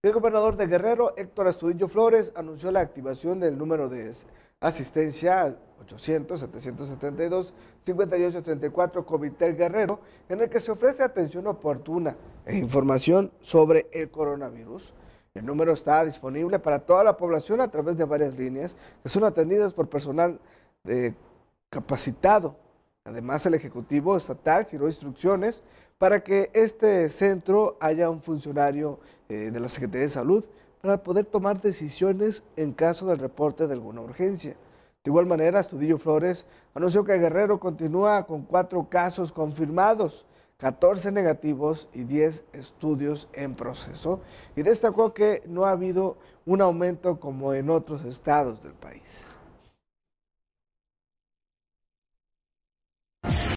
El gobernador de Guerrero, Héctor Astudillo Flores, anunció la activación del número de asistencia 800-772-5834 Comité Guerrero, en el que se ofrece atención oportuna e información sobre el coronavirus. El número está disponible para toda la población a través de varias líneas que son atendidas por personal eh, capacitado Además, el Ejecutivo Estatal giró instrucciones para que este centro haya un funcionario eh, de la Secretaría de Salud para poder tomar decisiones en caso del reporte de alguna urgencia. De igual manera, Estudillo Flores anunció que Guerrero continúa con cuatro casos confirmados, 14 negativos y 10 estudios en proceso, y destacó que no ha habido un aumento como en otros estados del país.